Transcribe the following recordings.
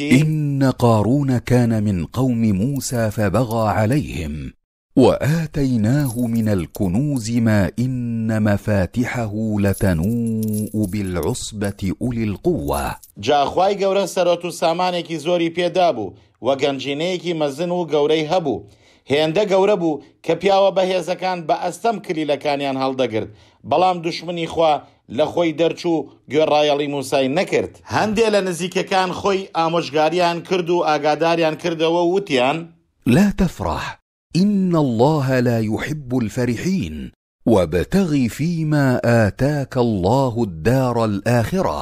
إن قارون كان من قوم موسى فبغى عليهم واتيناه من الكنوز ما ان مفاتحه لتنوء بالعصبه اولي القوه جا خواي قورا سەرۆ سامانيكي زوري بيدابو پێدا مزنو قوري هبو هێندە گەورە بوو کە پیاوە بەهێزەکان بە ئەستەم کلیلەکانیان هەڵدەگرت بەڵام دشمنی خوا لە خۆی دەرچوو گوێڕایەڵی موسای نەکرد هەندێک لە نزیکەکان خۆی ئامۆژگاریان کرد و ئاگاداریان کردەوە وتیان لا تفرح إن الله لا يحب الفرحين وابتغ فيما آتاك الله الدار الآخرة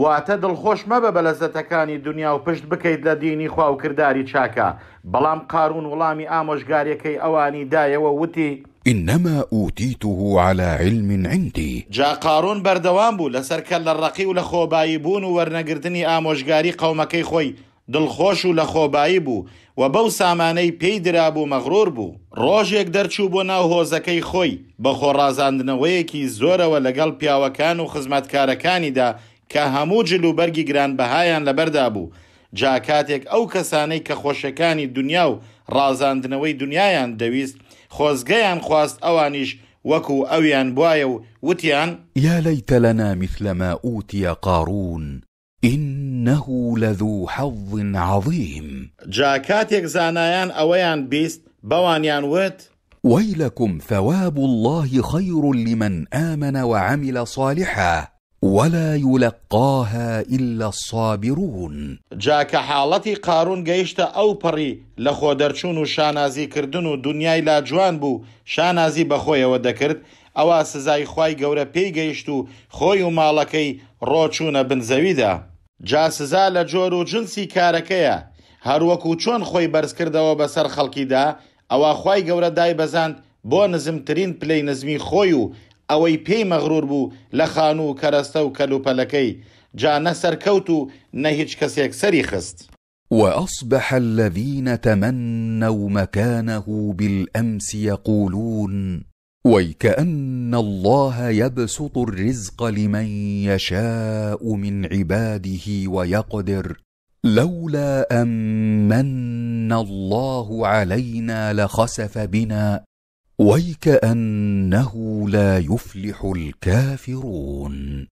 واتە دڵخۆش مەبە بە لەزەتەکانی دنیا و پشت بکەیت لە دینی خوا و کردداری چاکە بەڵام قارون وڵامی ئامۆژگارەکەی ئەوانی دایەوە وتی إنما أوتيته على علم عندي جا قارون بەردەوام بوو لەسەر کە لە ڕقی و لە خۆبایی بوون و وەرنەگرتنی ئامۆژگاری قەومەکەی خۆی دڵخۆش و لە خۆبایی بوو و بەو سامانەی پێی درابوو مەغرور بوو ڕۆژێک دەرچوو بۆ ناو هۆزەکەی خۆی بە خۆڕازاندنەوەیەکی زۆرەوە لەگەڵ پیاوەکان و خزمەتکارەکانیدا که همو جلو برگی گران به هایان لبرده ابو جا کاتێک او کسانی که خوشکانی دنیا و رازاندنوی دنیایان دەویست خۆزگەیان خواست اوانیش وەکو ئەویان بواە و وتیان یا لنا مثل ما ئووتە قارون إنه لذو حظ عظيم جا كاتيك زانايان أويان بيست بوانيان وت ويلكم ثواب الله خير لمن آمن وعمل صالحا ولا يلقاها إلا الصابرون جاکە حاڵەتی قارون گەیشتە ئەو پەڕی لە خۆ دەرچوون و شانازیکردن و دنیای لا جوان بوو شانازی بەخۆیەوە دەکرد ئەوە سزای خی گەورە پێی گەیشت و خۆی و ماڵەکەی ڕۆچوونە بنزەویدا جا سزا لە جۆر و جنسی کارەکەیە هەروەکو چۆن خۆی بەرزکردەوە بەسەر خەڵکیدا ئەوە خی گەورە دای بەزاند بۆ نزمترین پلەی نزمی خۆی و ئەوەی پێی مەغرور بوو لە خان و کلو پلکی جا نەسەرکەوت و نە هیچ کەسێک سەری خست. واصبح الذين تمنوا مكانه بالامس يقولون ويكان الله يبسط الرزق لمن يشاء من عباده ويقدر لولا امن الله علينا لخسف بنا ويكانه لا يفلح الكافرون